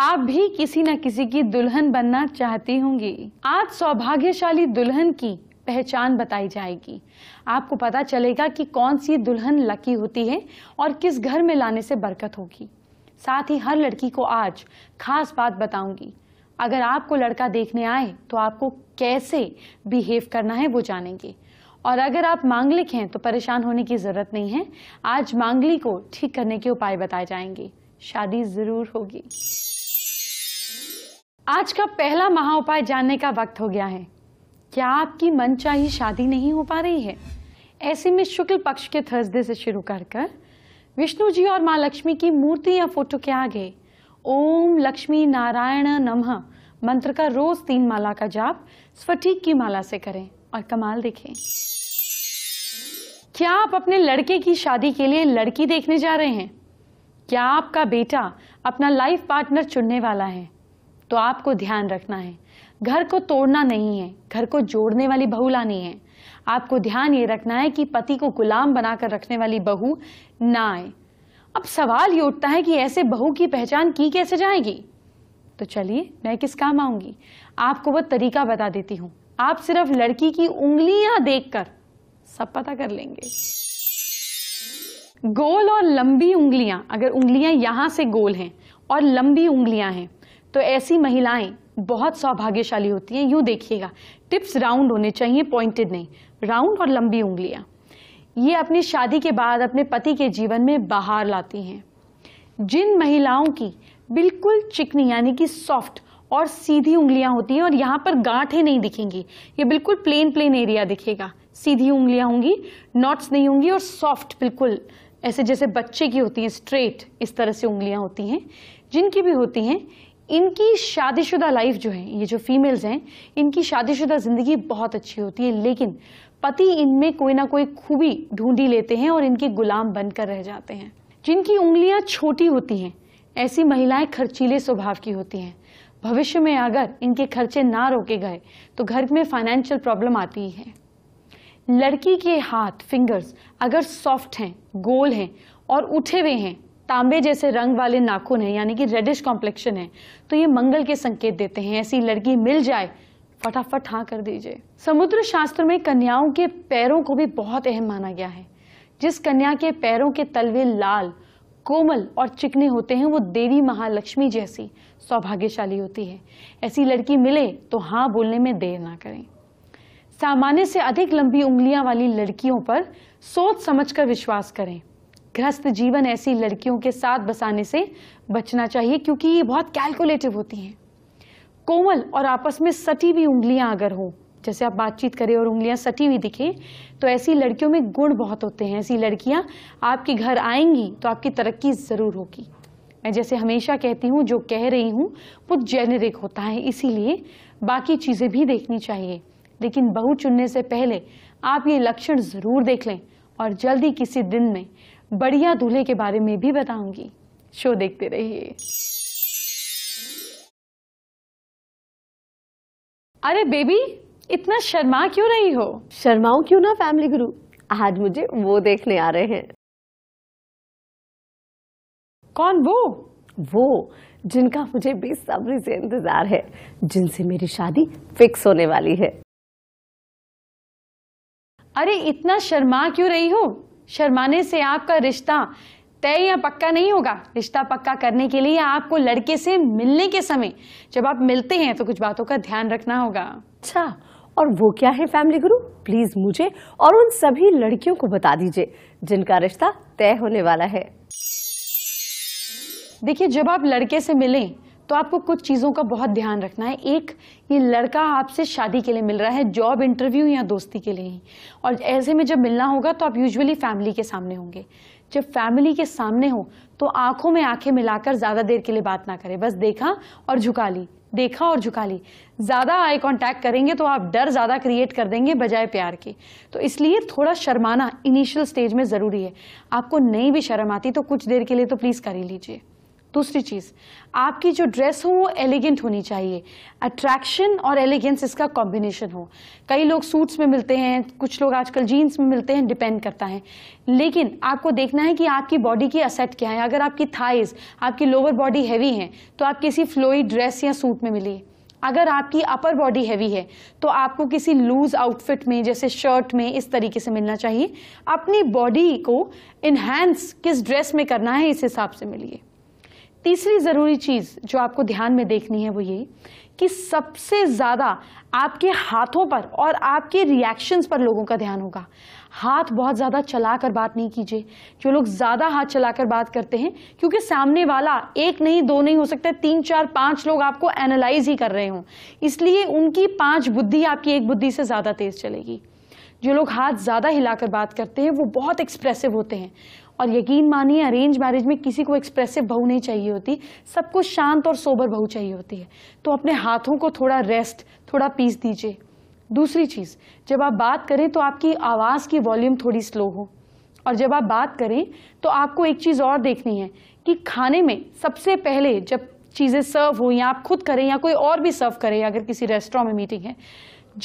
आप भी किसी न किसी की दुल्हन बनना चाहती होंगी आज सौभाग्यशाली दुल्हन की पहचान बताई जाएगी आपको पता चलेगा कि कौन सी दुल्हन लकी होती है और किस घर में लाने से बरकत होगी साथ ही हर लड़की को आज खास बात बताऊंगी अगर आपको लड़का देखने आए तो आपको कैसे बिहेव करना है वो जानेंगे और अगर आप मांगलिक हैं तो परेशान होने की ज़रूरत नहीं है आज मांगली को ठीक करने के उपाय बताए जाएंगे शादी ज़रूर होगी आज का पहला महा उपाय जानने का वक्त हो गया है क्या आपकी मनचाही शादी नहीं हो पा रही है ऐसे में शुक्ल पक्ष के थर्सडे से शुरू कर कर विष्णु जी और माँ लक्ष्मी की मूर्ति या फोटो के आगे ओम लक्ष्मी नारायण नमः मंत्र का रोज तीन माला का जाप स्फटिक की माला से करें और कमाल देखें क्या आप अपने लड़के की शादी के लिए लड़की देखने जा रहे हैं क्या आपका बेटा अपना लाइफ पार्टनर चुनने वाला है तो आपको ध्यान रखना है घर को तोड़ना नहीं है घर को जोड़ने वाली बहू लानी है आपको ध्यान ये रखना है कि पति को गुलाम बनाकर रखने वाली बहू ना आए अब सवाल ये उठता है कि ऐसे बहू की पहचान की कैसे जाएगी तो चलिए मैं किस काम आऊंगी आपको वह तरीका बता देती हूँ आप सिर्फ लड़की की उंगलियां देखकर सब पता कर लेंगे गोल और लंबी उंगलियां अगर उंगलियां यहां से गोल हैं और लंबी उंगलियां हैं तो ऐसी महिलाएं बहुत सौभाग्यशाली होती हैं यूँ देखिएगा टिप्स राउंड होने चाहिए पॉइंटेड नहीं राउंड और लंबी उंगलियां ये अपनी शादी के बाद अपने पति के जीवन में बाहर लाती हैं जिन महिलाओं की बिल्कुल चिकनी यानी कि सॉफ्ट और सीधी उंगलियां होती हैं और यहाँ पर गांठें नहीं दिखेंगी ये बिल्कुल प्लेन प्लेन एरिया दिखेगा सीधी उंगलियां होंगी नॉट्स नहीं होंगी और सॉफ्ट बिल्कुल ऐसे जैसे बच्चे की होती हैं स्ट्रेट इस तरह से उंगलियां होती हैं जिनकी भी होती हैं इनकी शादीशुदा लाइफ जो है ये जो फीमेल्स हैं इनकी शादीशुदा ज़िंदगी बहुत अच्छी होती है लेकिन पति इनमें कोई ना कोई खूबी ढूंढी लेते हैं और इनके गुलाम बनकर रह जाते हैं जिनकी उंगलियां छोटी होती हैं ऐसी महिलाएं खर्चीले स्वभाव की होती हैं भविष्य में अगर इनके खर्चे ना रोके गए तो घर में फाइनेंशियल प्रॉब्लम आती है लड़की के हाथ फिंगर्स अगर सॉफ्ट हैं गोल हैं और उठे हुए हैं तांबे जैसे रंग वाले नाखून हैं यानी कि रेडिश कॉम्प्लेक्शन है तो ये मंगल के संकेत देते हैं ऐसी लड़की मिल जाए फटाफट हाँ कर दीजिए समुद्र शास्त्र में कन्याओं के पैरों को भी बहुत अहम माना गया है जिस कन्या के पैरों के तलवे लाल कोमल और चिकने होते हैं वो देवी महालक्ष्मी जैसी सौभाग्यशाली होती है ऐसी लड़की मिले तो हाँ बोलने में देर ना करें सामान्य से अधिक लंबी उंगलियां वाली लड़कियों पर सोच समझकर विश्वास करें ग्रस्त जीवन ऐसी लड़कियों के साथ बसाने से बचना चाहिए क्योंकि ये बहुत कैलकुलेटिव होती हैं कोमल और आपस में सटी हुई उंगलियां अगर हो जैसे आप बातचीत करें और उंगलियां सटी हुई दिखें तो ऐसी लड़कियों में गुण बहुत होते हैं ऐसी लड़कियां आपके घर आएंगी तो आपकी तरक्की ज़रूर होगी मैं जैसे हमेशा कहती हूँ जो कह रही हूँ वो जेनेरिक होता है इसीलिए बाकी चीज़ें भी देखनी चाहिए लेकिन बहू चुनने से पहले आप ये लक्षण ज़रूर देख लें और जल्दी किसी दिन में बढ़िया दूल्हे के बारे में भी बताऊंगी शो देखते रहिए अरे बेबी इतना शर्मा क्यों रही हो शर्माओं क्यों ना फैमिली गुरु आज मुझे वो देखने आ रहे हैं कौन वो वो जिनका मुझे बेसब्री से इंतजार है जिनसे मेरी शादी फिक्स होने वाली है अरे इतना शर्मा क्यों रही हो शर्माने से आपका रिश्ता तय या पक्का नहीं होगा रिश्ता पक्का करने के लिए आपको लड़के से मिलने के समय जब आप मिलते हैं तो कुछ बातों का ध्यान रखना होगा अच्छा और वो क्या है फैमिली गुरु प्लीज मुझे और उन सभी लड़कियों को बता दीजिए जिनका रिश्ता तय होने वाला है देखिए जब आप लड़के से मिलें तो आपको कुछ चीज़ों का बहुत ध्यान रखना है एक ये लड़का आपसे शादी के लिए मिल रहा है जॉब इंटरव्यू या दोस्ती के लिए ही और ऐसे में जब मिलना होगा तो आप यूजुअली फैमिली के सामने होंगे जब फैमिली के सामने हो तो आंखों में आंखें मिलाकर ज़्यादा देर के लिए बात ना करें बस देखा और झुका ली देखा और झुका ली ज़्यादा आई कांटेक्ट करेंगे तो आप डर ज़्यादा क्रिएट कर देंगे बजाय प्यार के तो इसलिए थोड़ा शर्माना इनिशियल स्टेज में ज़रूरी है आपको नहीं भी शर्म आती तो कुछ देर के लिए तो प्लीज़ कर ही लीजिए दूसरी चीज़ आपकी जो ड्रेस हो वो एलिगेंट होनी चाहिए अट्रैक्शन और एलिगेंस इसका कॉम्बिनेशन हो कई लोग सूट्स में मिलते हैं कुछ लोग आजकल जीन्स में मिलते हैं डिपेंड करता है लेकिन आपको देखना है कि आपकी बॉडी की असेट क्या है अगर आपकी थाइज आपकी लोअर बॉडी हैवी हैं तो आप किसी फ्लोई ड्रेस या सूट में मिलिए अगर आपकी अपर बॉडी हैवी है तो आपको किसी लूज आउटफिट में जैसे शर्ट में इस तरीके से मिलना चाहिए अपनी बॉडी को इन्हेंस किस ड्रेस में करना है इस हिसाब से मिलिए तीसरी ज़रूरी चीज़ जो आपको ध्यान में देखनी है वो ये कि सबसे ज़्यादा आपके हाथों पर और आपके रिएक्शंस पर लोगों का ध्यान होगा हाथ बहुत ज़्यादा चला कर बात नहीं कीजिए जो लोग ज़्यादा हाथ चलाकर बात करते हैं क्योंकि सामने वाला एक नहीं दो नहीं हो सकता तीन चार पाँच लोग आपको एनालाइज ही कर रहे हों इसलिए उनकी पाँच बुद्धि आपकी एक बुद्धि से ज़्यादा तेज़ चलेगी जो लोग हाथ ज़्यादा हिलाकर बात करते हैं वो बहुत एक्सप्रेसिव होते हैं और यकीन मानिए अरेंज मैरिज में किसी को एक्सप्रेसिव बहू नहीं चाहिए होती सबको शांत और सोबर बहू चाहिए होती है तो अपने हाथों को थोड़ा रेस्ट थोड़ा पीस दीजिए दूसरी चीज़ जब आप बात करें तो आपकी आवाज़ की वॉल्यूम थोड़ी स्लो हो और जब आप बात करें तो आपको एक चीज़ और देखनी है कि खाने में सबसे पहले जब चीज़ें सर्व हो या आप खुद करें या कोई और भी सर्व करें अगर किसी रेस्टोरेंट में मीटिंग है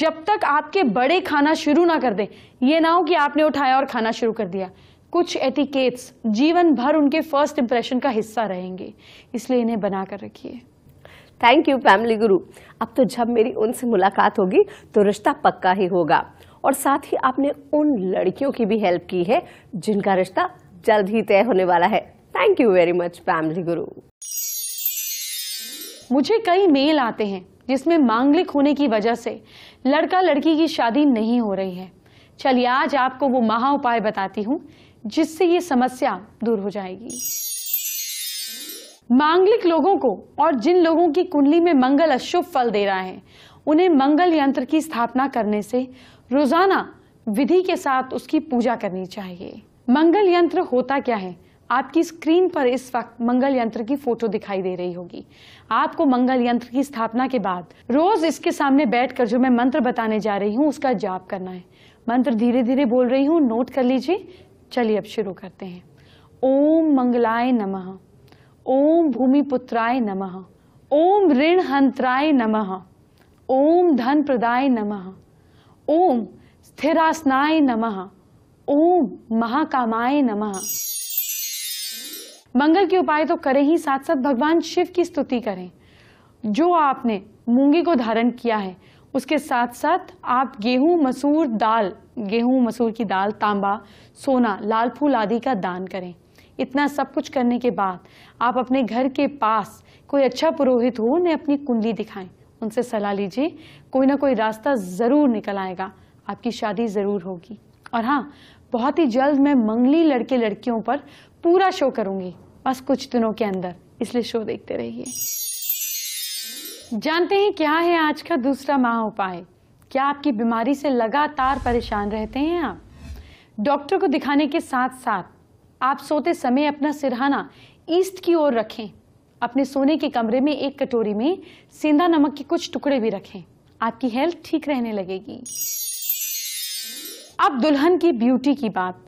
जब तक आपके बड़े खाना शुरू ना कर दें ये ना हो कि आपने उठाया और खाना शुरू कर दिया कुछ एटिकेट्स जीवन भर उनके फर्स्ट इंप्रेशन का हिस्सा रहेंगे इसलिए इन्हें बना कर रखिए थैंक यू फैमिली गुरु अब तो जब मेरी उनसे मुलाकात होगी तो रिश्ता पक्का ही होगा और साथ ही आपने उन लड़कियों की भी हेल्प की है जिनका रिश्ता जल्द ही तय होने वाला है thank you very much family Guru मुझे कई मेल आते हैं जिसमें मांगलिक होने की वजह से लड़का लड़की की शादी नहीं हो रही है चलिए आज आपको वो महा उपाय बताती हूँ जिससे ये समस्या दूर हो जाएगी मांगलिक लोगों को और जिन लोगों की कुंडली में मंगल अशुभ फल दे रहा है उन्हें मंगल यंत्र की स्थापना करने से रोजाना विधि के साथ उसकी पूजा करनी चाहिए मंगल यंत्र होता क्या है आपकी स्क्रीन पर इस वक्त मंगल यंत्र की फोटो दिखाई दे रही होगी आपको मंगल यंत्र की स्थापना के बाद रोज इसके सामने बैठकर जो मैं मंत्र बताने जा रही हूँ उसका जाप करना है मंत्र धीरे धीरे बोल रही हूँ नोट कर लीजिए चलिए अब शुरू करते हैं ओम मंगलाय नमः ओम भूमिपुत्राय नमः ओम ऋण हंत्राय नम ओम धन प्रदाय नम ओम स्थिरासनाय नम ओम महाकामाय नम मंगल के उपाय तो करें ही साथ साथ भगवान शिव की स्तुति करें जो आपने मूंगी को धारण किया है उसके साथ साथ आप गेहूँ मसूर दाल गेहूँ मसूर की दाल तांबा सोना लाल फूल आदि का दान करें इतना सब कुछ करने के बाद आप अपने घर के पास कोई अच्छा पुरोहित हो उन्हें अपनी कुंडली दिखाएं उनसे सलाह लीजिए कोई ना कोई रास्ता ज़रूर निकल आएगा आपकी शादी ज़रूर होगी और हाँ बहुत ही जल्द मैं मंगली लड़के लड़कियों पर पूरा शो करूँगी बस कुछ दिनों के अंदर इसलिए शो देखते रहिए जानते हैं क्या है आज का दूसरा महा उपाय क्या आपकी बीमारी से लगातार परेशान रहते हैं आप डॉक्टर को दिखाने के साथ साथ आप सोते समय अपना सिरहाना ईस्ट की ओर रखें अपने सोने के कमरे में एक कटोरी में सेंधा नमक के कुछ टुकड़े भी रखें आपकी हेल्थ ठीक रहने लगेगी अब दुल्हन की ब्यूटी की बात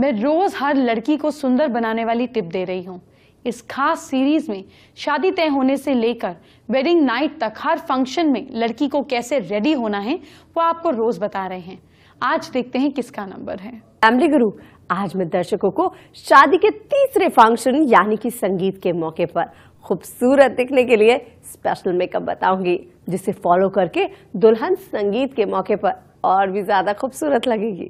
मैं रोज हर लड़की को सुंदर बनाने वाली टिप दे रही हूँ इस खास सीरीज में शादी तय होने से लेकर वेडिंग नाइट तक हर फंक्शन में लड़की को कैसे रेडी होना है वो आपको रोज बता रहे हैं आज देखते हैं किसका नंबर है फैमिली गुरु आज मैं दर्शकों को शादी के तीसरे फंक्शन यानी कि संगीत के मौके पर खूबसूरत दिखने के लिए स्पेशल मेकअप बताऊंगी जिसे फॉलो करके दुल्हन संगीत के मौके पर और भी ज्यादा खूबसूरत लगेगी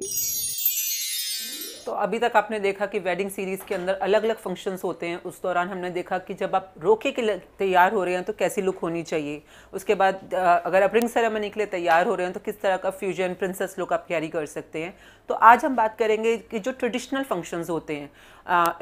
तो अभी तक आपने देखा कि वेडिंग सीरीज़ के अंदर अलग अलग फंक्शंस होते हैं उस दौरान हमने देखा कि जब आप रोके के तैयार हो रहे हैं तो कैसी लुक होनी चाहिए उसके बाद अगर आप रिंग सेरेमनी के लिए तैयार हो रहे हैं तो किस तरह का फ्यूजन प्रिंसेस लुक आप कैरी कर सकते हैं तो आज हम बात करेंगे कि जो ट्रेडिशनल फंक्शंस होते हैं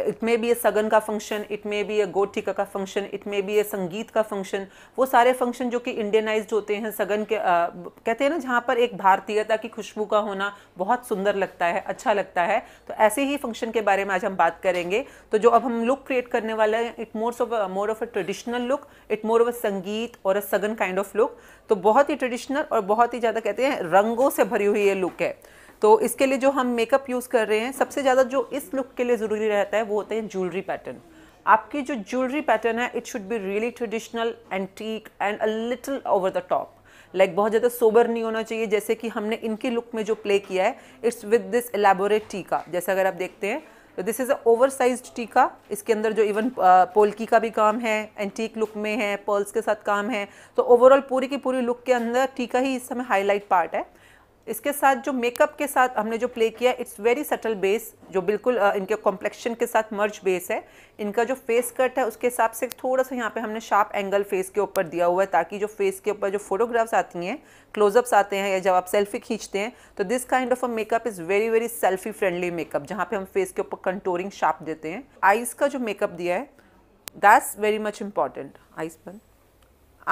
it may be a shagun का function it may be a गोटिका टीका का function it may be a sangeet का फंक्शन वो सारे फंक्शन जो कि इंडियनाइज होते हैं सगन के आ, कहते हैं ना जहाँ पर एक भारतीयता की खुशबू का होना बहुत सुंदर लगता है अच्छा लगता है तो तो ऐसे ही फंक्शन के बारे में आज हम बात करेंगे तो जो अब हम लुक क्रिएट करने वाले हैं it more's of more of a traditional look it more of a sangeet और अ सगन काइंड ऑफ लुक तो बहुत ही ट्रेडिशनल और बहुत ही ज़्यादा कहते हैं रंगों से भरी हुई ये लुक है तो इसके लिए जो हम मेकअप यूज़ कर रहे हैं सबसे ज़्यादा जो इस लुक के लिए ज़रूरी रहता है वो होते हैं ज्वेलरी पैटर्न आपकी जो ज्वेलरी पैटर्न है it should be really traditional antique and a little over the top like like, बहुत ज़्यादा सोबर नहीं होना चाहिए जैसे कि हमने इनके लुक में जो प्ले किया है इट्स विद दिस एलेबोरेट टीका जैसे अगर आप देखते हैं तो this is a over size टीका इसके अंदर जो इवन पोलकी uh, का भी काम है एंटीक लुक में है पर्ल्स के साथ काम है तो ओवरऑल पूरी की पूरी लुक के अंदर टीका ही इस समय हाईलाइट पार्ट है इसके साथ जो मेकअप के साथ हमने जो प्ले किया इट्स वेरी सटल बेस जो बिल्कुल इनके कॉम्प्लेक्शन के साथ मर्ज बेस है इनका जो फेस कट है उसके हिसाब से थोड़ा सा यहाँ पे हमने शार्प एंगल फेस के ऊपर दिया हुआ है ताकि जो फेस के ऊपर जो फोटोग्राफ्स आती हैं क्लोजअप्स आते हैं या जब आप सेल्फी खींचते हैं तो this kind of a makeup is very very selfie friendly makeup जहाँ पर हम फेस के ऊपर कंटोरिंग शार्प देते हैं आइज़ का जो मेकअप दिया है that's very much important eyes पर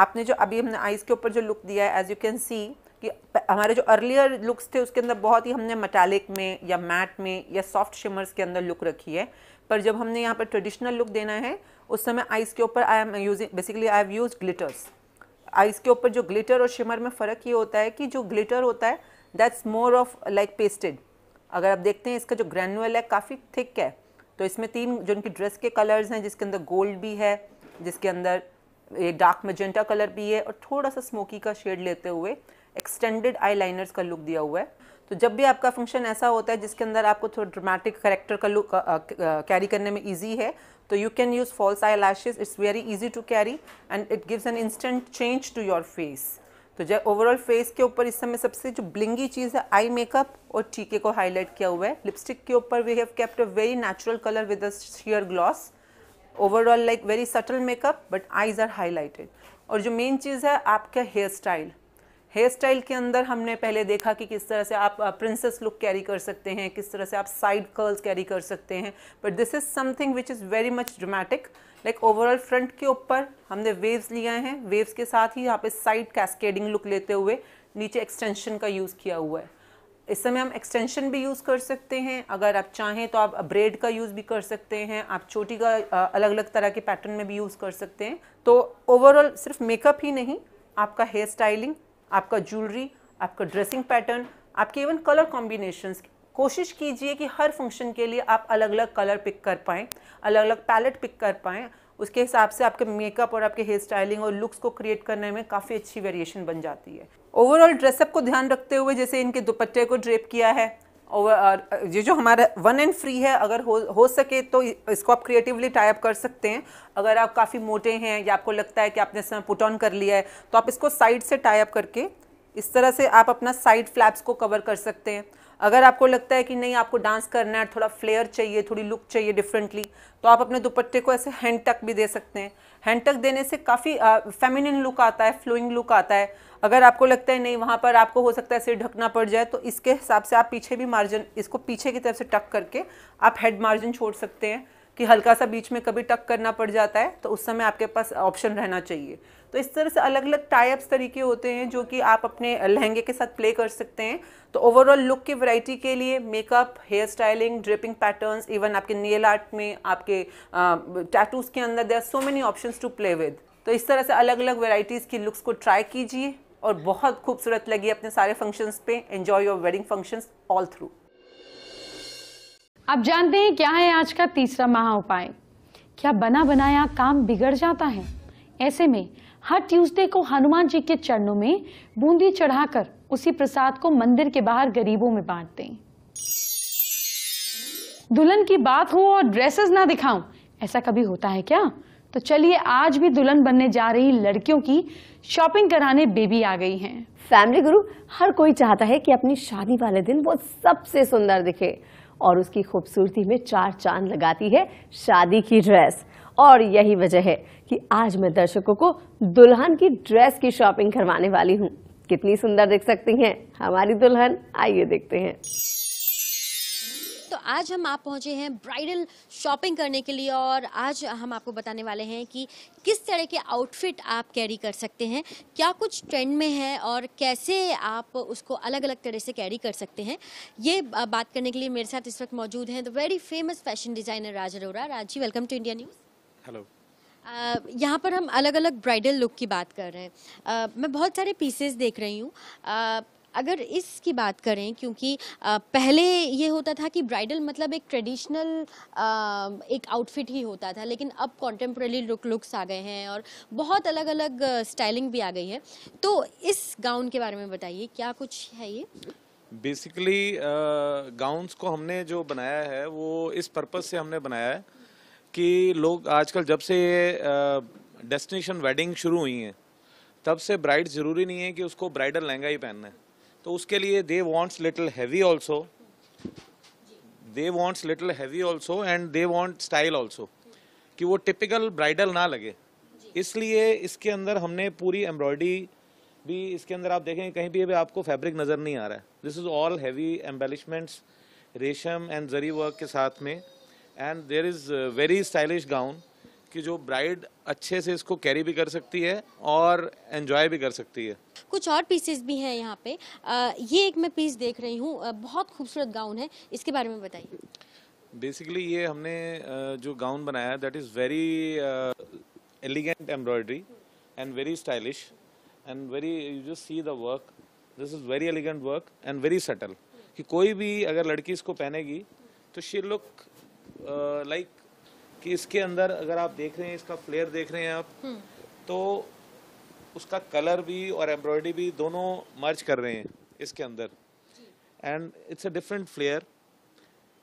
आपने जो अभी हमने आइज़ के ऊपर जो लुक दिया है एज यू कैन सी कि हमारे जो अर्लियर लुक्स थे उसके अंदर बहुत ही हमने मटैलिक में या मैट में या सॉफ्ट शिमर्स के अंदर लुक रखी है पर जब हमने यहाँ पर ट्रेडिशनल लुक देना है उस समय आइस के ऊपर I am using basically I have use glitters eyes के ऊपर जो ग्लिटर और शिमर में फ़र्क ये होता है कि जो ग्लिटर होता है that's more of like pasted अगर आप देखते हैं इसका जो ग्रैनुअल है काफ़ी थिक है तो इसमें तीन जो इनकी ड्रेस के कलर्स हैं जिसके अंदर गोल्ड भी है जिसके अंदर ये डार्क मजेंटा कलर भी है और थोड़ा सा स्मोकी का शेड लेते हुए एक्सटेंडेड आई लाइनर्स का लुक दिया हुआ है तो जब भी आपका फंक्शन ऐसा होता है जिसके अंदर आपको थोड़ा ड्रामेटिक करेक्टर का लुक कैरी करने में ईजी है तो you can use false eye lashes it's very easy to carry and it gives an instant change to your face तो जब ओवरऑल फेस के ऊपर इस समय सबसे जो ब्लिंगी चीज़ है आई मेकअप और टीके को हाईलाइट किया हुआ है लिपस्टिक के ऊपर we have kept a very natural colour with a sheer gloss overall like very subtle makeup but eyes are highlighted और जो मेन चीज़ है आपका हेयर स्टाइल हेयर स्टाइल के अंदर हमने पहले देखा कि किस तरह से आप प्रिंसेस लुक कैरी कर सकते हैं किस तरह से आप साइड कर्ल्स कैरी कर सकते हैं but this is something which is very much dramatic like overall front के ऊपर हमने वेव्स लिए हैं वेव्स के साथ ही यहाँ पे साइड कैस्केडिंग लुक लेते हुए नीचे एक्सटेंशन का यूज़ किया हुआ है इस समय हम एक्सटेंशन भी यूज़ कर सकते हैं अगर आप चाहें तो आप ब्रेड का यूज़ भी कर सकते हैं आप चोटी का अलग अलग तरह के पैटर्न में भी यूज़ कर सकते हैं तो ओवरऑल सिर्फ मेकअप ही नहीं आपका हेयर स्टाइलिंग आपका ज्वेलरी आपका ड्रेसिंग पैटर्न आपके इवन कलर कॉम्बिनेशंस कोशिश कीजिए कि हर फंक्शन के लिए आप अलग अलग कलर पिक कर पाएँ अलग अलग पैलेट पिक कर पाएँ उसके हिसाब से आपके मेकअप और आपके हेयर स्टाइलिंग और लुक्स को क्रिएट करने में काफ़ी अच्छी वेरिएशन बन जाती है ओवरऑल ड्रेसअप को ध्यान रखते हुए जैसे इनके दुपट्टे को ड्रेप किया है और ये जो हमारा वन एंड फ्री है अगर हो हो सके तो इसको आप क्रिएटिवली टाइप कर सकते हैं अगर आप काफ़ी मोटे हैं या आपको लगता है कि आपने इसमें पुट ऑन कर लिया है तो आप इसको साइड से टाइप करके इस तरह से आप अपना साइड फ्लैप्स को कवर कर सकते हैं अगर आपको लगता है कि नहीं आपको डांस करना है थोड़ा फ्लेयर चाहिए थोड़ी लुक चाहिए डिफरेंटली तो आप अपने दुपट्टे को ऐसे हैंड टक भी दे सकते हैं हैंड टक देने से काफ़ी फेमिनिन लुक आता है फ्लोइंग लुक आता है अगर आपको लगता है नहीं वहाँ पर आपको हो सकता है सिर ढकना पड़ जाए तो इसके हिसाब से आप पीछे भी मार्जिन इसको पीछे की तरफ से टक करके आप हेड मार्जिन छोड़ सकते हैं कि हल्का सा बीच में कभी टक करना पड़ जाता है तो उस समय आपके पास ऑप्शन रहना चाहिए तो इस तरह से अलग अलग टाइप्स तरीके होते हैं जो कि आप अपने लहंगे के साथ प्ले कर सकते हैं तो ओवरऑल लुक की वैरायटी के लिए makeup hair styling dripping patterns even आपके नेल आर्ट में आपके टैटूज़ के अंदर there are so many options to play with तो इस तरह से अलग अलग वेराइटीज़ की लुक्स को ट्राई कीजिए और बहुत खूबसूरत लगी अपने सारे फंक्शंस पे enjoy your wedding functions all through आप जानते हैं क्या है आज का तीसरा महा उपाय क्या बना बनाया काम बिगड़ जाता है ऐसे में हर ट्यूसडे को हनुमान जी के चरणों में बूंदी चढ़ाकर उसी प्रसाद को मंदिर के बाहर गरीबों में बांट दें दुल्हन की बात हो और ड्रेसेस ना दिखाऊं ऐसा कभी होता है क्या तो चलिए आज भी दुल्हन बनने जा रही लड़कियों की शॉपिंग कराने बेबी आ गई हैं फैमिली गुरु हर कोई चाहता है कि अपनी शादी वाले दिन वो सबसे सुंदर दिखे और उसकी खूबसूरती में चार चांद लगाती है शादी की ड्रेस और यही वजह है कि आज मैं दर्शकों को दुल्हन की ड्रेस की शॉपिंग करवाने वाली हूँ कितनी सुंदर दिख सकती हैं हमारी दुल्हन आइए देखते हैं आज हम आप पहुंचे हैं ब्राइडल शॉपिंग करने के लिए और आज हम आपको बताने वाले हैं कि किस तरह के आउटफिट आप कैरी कर सकते हैं क्या कुछ ट्रेंड में है और कैसे आप उसको अलग अलग तरह से कैरी कर सकते हैं ये बात करने के लिए मेरे साथ इस वक्त मौजूद हैं the very famous fashion designer Raj Arora Raji welcome to India News hello Uh, यहाँ पर हम अलग अलग ब्राइडल लुक की बात कर रहे हैं uh, मैं बहुत सारे पीसेस देख रही हूँ uh, अगर इसकी बात करें क्योंकि पहले ये होता था कि ब्राइडल मतलब एक ट्रेडिशनल एक आउटफिट ही होता था लेकिन अब कॉन्टेम्प्रेरी लुक लुक्स आ गए हैं और बहुत अलग अलग स्टाइलिंग भी आ गई है तो इस गाउन के बारे में बताइए क्या कुछ है ये बेसिकली गाउन्स uh, को हमने जो बनाया है वो इस पर्पज़ से हमने बनाया है कि लोग आजकल जब से ये डेस्टिनेशन वेडिंग शुरू हुई हैं तब से ब्राइड ज़रूरी नहीं है कि उसको ब्राइडल लहंगा ही पहनना है तो उसके लिए they wants little heavy also they wants little heavy also and they want style also कि वो टिपिकल ब्राइडल ना लगे इसलिए इसके अंदर हमने पूरी एम्ब्रॉयडरी भी इसके अंदर आप देखेंगे कहीं भी अभी आपको फैब्रिक नज़र नहीं आ रहा है this is all heavy embellishments resham and zari work के साथ में and there is very stylish gown कि जो ब्राइड अच्छे से इसको कैरी भी कर सकती है और एंजॉय भी कर सकती है कुछ और पीसेस भी हैं यहाँ पे आ, ये एक मैं पीस देख रही हूँ बहुत खूबसूरत गाउन है इसके बारे में बताइए बेसिकली ये हमने जो गाउन बनाया that is very elegant embroidery and very stylish and very you just see the work this is very elegant work and very subtle कि कोई भी अगर लड़की इसको पहनेगी तो शी लुक लाइक कि इसके अंदर अगर आप देख रहे हैं इसका फ्लेयर देख रहे हैं आप हम्म। तो उसका कलर भी और एम्ब्रॉयडरी भी दोनों मर्ज कर रहे हैं इसके अंदर and it's a different flair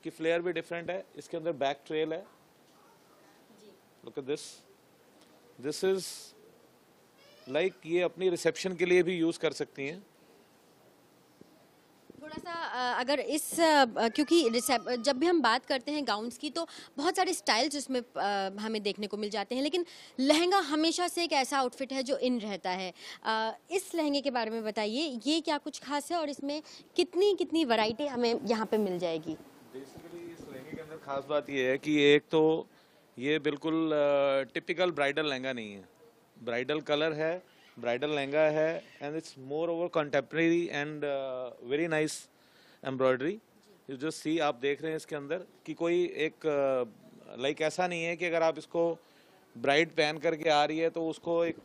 कि फ्लेयर भी डिफरेंट है इसके अंदर बैक ट्रेल है look at this this is like ये अपनी रिसेप्शन के लिए भी यूज़ कर सकती हैं थोड़ा सा अगर इस क्योंकि जब भी हम बात करते हैं गाउन्स की तो बहुत सारे स्टाइल्स उसमें हमें देखने को मिल जाते हैं लेकिन लहंगा हमेशा से एक ऐसा आउटफिट है जो इन रहता है इस लहंगे के बारे में बताइए ये क्या कुछ खास है और इसमें कितनी कितनी वैरायटी हमें यहाँ पे मिल जाएगी बेसिकली इस लहंगे के अंदर खास बात यह है कि एक तो ये बिल्कुल टिपिकल ब्राइडल लहंगा नहीं है ब्राइडल कलर है ब्राइडल लहंगा है and it's more over contemporary and very nice embroidery जो सी आप देख रहे हैं इसके अंदर कि कोई एक लाइक uh, like ऐसा नहीं है कि अगर आप इसको ब्राइड पहन करके आ रही है तो उसको एक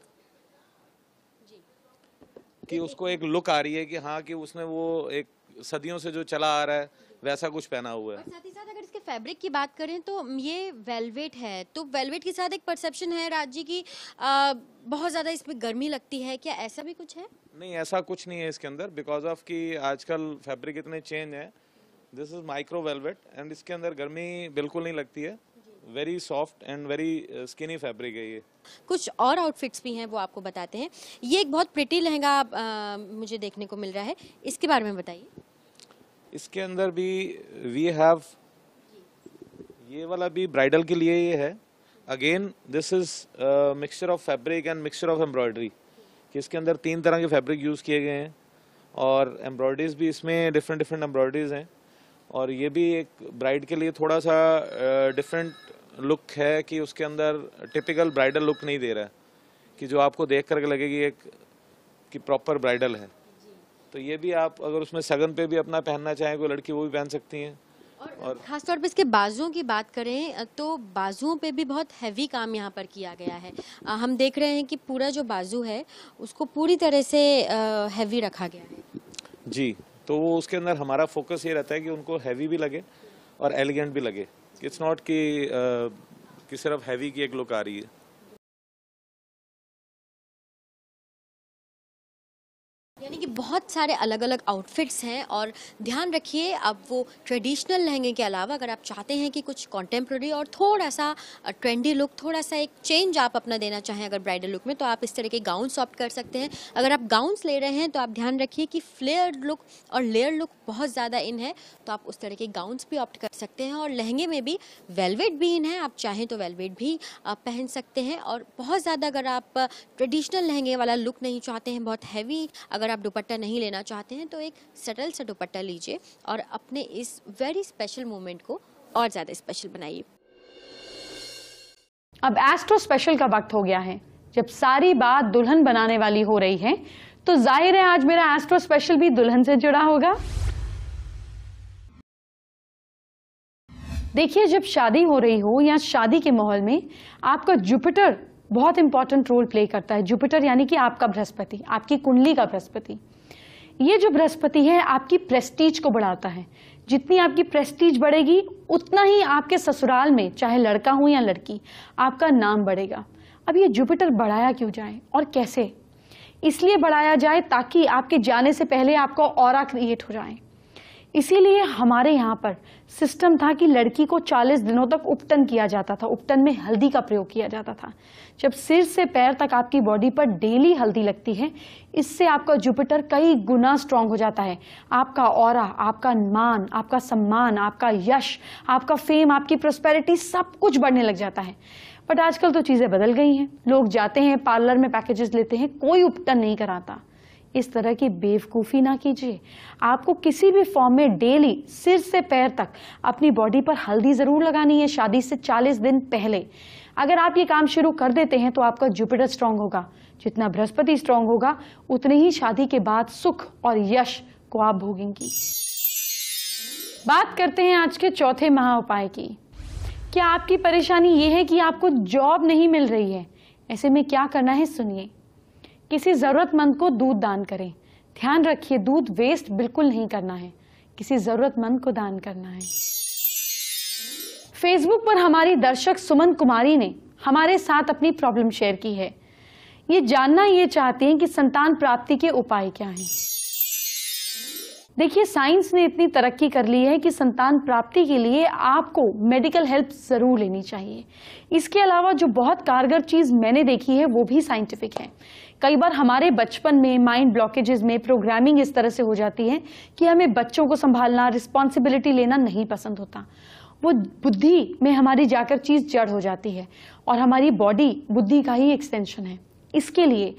कि उसको एक लुक आ रही है कि हाँ कि उसने वो एक सदियों से जो चला आ रहा है वैसा कुछ पहना हुआ है साथ ही साथ फैब्रिक की बात करें तो ये वेलवेट है तो वेलवेट के साथ एक परसेप्शन है राज जी की आ, बहुत ज़्यादा इसमें गर्मी लगती है क्या ऐसा भी कुछ है नहीं ऐसा कुछ नहीं है इसके अंदर बिकॉज ऑफ कि आजकल फैब्रिक इतने चेंज है this is micro velvet and इसके अंदर गर्मी बिल्कुल नहीं लगती है very soft and very skinny fabric है ये कुछ और आउटफिट्स भी हैं वो आपको बताते हैं ये एक बहुत प्रिटी लहंगा आ, मुझे देखने को मिल रहा है इसके बारे में बताइए इसके अंदर भी वी हैव ये वाला भी ब्राइडल के लिए ये है again this is mixture of fabric and mixture of embroidery कि इसके अंदर तीन तरह के फैब्रिक यूज़ किए गए हैं और एम्ब्रॉयडरीज भी इसमें डिफरेंट डिफरेंट एम्ब्रॉयडरीज हैं और ये भी एक ब्राइड के लिए थोड़ा सा डिफरेंट uh, लुक है कि उसके अंदर टिपिकल ब्राइडल लुक नहीं दे रहा है कि जो आपको देख करके लगेगी एक कि प्रॉपर ब्राइडल है तो ये भी आप अगर उसमें सगन पे भी अपना पहनना चाहें कोई लड़की वो भी पहन सकती हैं और, खासतौर पर इसके बाजुओं की बात करें तो बाजुओं पे भी बहुत हैवी काम यहाँ पर किया गया है हम देख रहे हैं कि पूरा जो बाजू है उसको पूरी तरह से हैवी रखा गया है जी तो वो उसके अंदर हमारा फोकस ये रहता है कि उनको हैवी भी लगे और एलिगेंट भी लगे इट्स नॉट कि कि सिर्फ हैवी की एक लुक आ रही है बहुत सारे अलग अलग आउटफिट्स हैं और ध्यान रखिए अब वो ट्रेडिशनल लहंगे के अलावा अगर आप चाहते हैं कि कुछ कॉन्टेम्प्रेरी और थोड़ा सा ट्रेंडी लुक थोड़ा सा एक चेंज आप अपना देना चाहें अगर ब्राइडल लुक में तो आप इस तरह के गाउन्स ऑप्ट कर सकते हैं अगर आप गाउन्स ले रहे हैं तो आप ध्यान रखिए कि फ्लेयर लुक और लेयर लुक बहुत ज़्यादा इन है तो आप उस तरह के गाउन्स भी ऑप्ट कर सकते हैं और लहंगे में भी वेलवेट भी इन है आप चाहें तो वेलवेट भी पहन सकते हैं और बहुत ज़्यादा अगर आप ट्रेडिशनल लहंगे वाला लुक नहीं चाहते हैं बहुत हैवी अगर आप दुपट्टा दुपट्टा नहीं लेना चाहते हैं तो एक सटल सा दुपट्टा लीजिए और अपने इस वेरी स्पेशल मोमेंट को और ज़्यादा स्पेशल बनाइए अब एस्ट्रो स्पेशल का वक्त हो गया है जब सारी बात दुल्हन बनाने वाली हो रही है तो जाहिर है आज मेरा एस्ट्रो स्पेशल भी दुल्हन से जुड़ा होगा देखिए जब शादी हो रही हो या शादी के माहौल में आपका जुपिटर बहुत इंपॉर्टेंट रोल प्ले करता है जुपिटर यानी कि आपका बृहस्पति आपकी कुंडली का बृहस्पति ये जो बृहस्पति है आपकी प्रेस्टीज को बढ़ाता है जितनी आपकी प्रेस्टीज बढ़ेगी उतना ही आपके ससुराल में चाहे लड़का हो या लड़की आपका नाम बढ़ेगा अब ये जुपिटर बढ़ाया क्यों जाए और कैसे इसलिए बढ़ाया जाए ताकि आपके जाने से पहले आपका और क्रिएट हो जाए इसीलिए हमारे यहाँ पर सिस्टम था कि लड़की को 40 दिनों तक उपटन किया जाता था उपटन में हल्दी का प्रयोग किया जाता था जब सिर से पैर तक आपकी बॉडी पर डेली हल्दी लगती है इससे आपका जुपिटर कई गुना स्ट्रांग हो जाता है आपका और आपका मान आपका सम्मान आपका यश आपका फेम आपकी प्रोस्पेरिटी सब कुछ बढ़ने लग जाता है बट आजकल तो चीज़ें बदल गई हैं लोग जाते हैं पार्लर में पैकेजेस लेते हैं कोई उपटन नहीं कराता इस तरह की बेवकूफ़ी ना कीजिए आपको किसी भी फॉर्म में डेली सिर से पैर तक अपनी बॉडी पर हल्दी ज़रूर लगानी है शादी से 40 दिन पहले अगर आप ये काम शुरू कर देते हैं तो आपका जुपिटर स्ट्रांग होगा जितना बृहस्पति स्ट्रांग होगा उतनी ही शादी के बाद सुख और यश को आप भोगेंगी बात करते हैं आज के चौथे महा उपाय की क्या आपकी परेशानी ये है कि आपको जॉब नहीं मिल रही है ऐसे में क्या करना है सुनिए किसी ज़रूरतमंद को दूध दान करें ध्यान रखिए दूध वेस्ट बिल्कुल नहीं करना है किसी ज़रूरतमंद को दान करना है फेसबुक पर हमारी दर्शक सुमन कुमारी ने हमारे साथ अपनी प्रॉब्लम शेयर की है ये जानना ये चाहते हैं कि संतान प्राप्ति के उपाय क्या हैं देखिए साइंस ने इतनी तरक्की कर ली है कि संतान प्राप्ति के लिए आपको मेडिकल हेल्प ज़रूर लेनी चाहिए इसके अलावा जो बहुत कारगर चीज़ मैंने देखी है वो भी साइंटिफिक है कई बार हमारे बचपन में माइंड ब्लॉकेजेस में प्रोग्रामिंग इस तरह से हो जाती है कि हमें बच्चों को संभालना रिस्पॉन्सिबिलिटी लेना नहीं पसंद होता वो बुद्धि में हमारी जाकर चीज़ जड़ हो जाती है और हमारी बॉडी बुद्धि का ही एक्सटेंशन है इसके लिए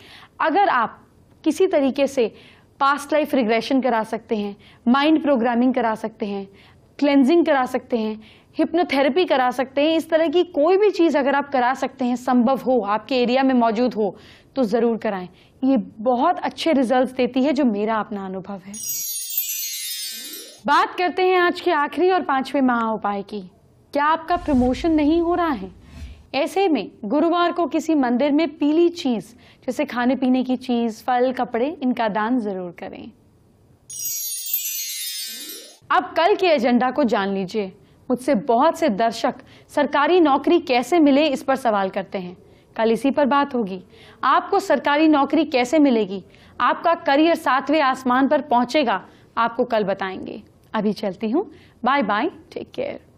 अगर आप किसी तरीके से पास्ट लाइफ रिग्रेशन करा सकते हैं माइंड प्रोग्रामिंग करा सकते हैं क्लेंजिंग करा सकते हैं हिप्नोथेरेपी करा सकते हैं इस तरह की कोई भी चीज़ अगर आप करा सकते हैं संभव हो आपके एरिया में मौजूद हो तो ज़रूर कराएं ये बहुत अच्छे रिजल्ट्स देती है जो मेरा अपना अनुभव है बात करते हैं आज के आखिरी और पांचवें महा उपाय की क्या आपका प्रमोशन नहीं हो रहा है ऐसे में गुरुवार को किसी मंदिर में पीली चीज़ जैसे खाने पीने की चीज़ फल कपड़े इनका दान ज़रूर करें अब कल के एजेंडा को जान लीजिए मुझसे बहुत से दर्शक सरकारी नौकरी कैसे मिले इस पर सवाल करते हैं कल इसी पर बात होगी आपको सरकारी नौकरी कैसे मिलेगी आपका करियर सातवें आसमान पर पहुंचेगा आपको कल बताएंगे अभी चलती हूँ बाय बाय टेक केयर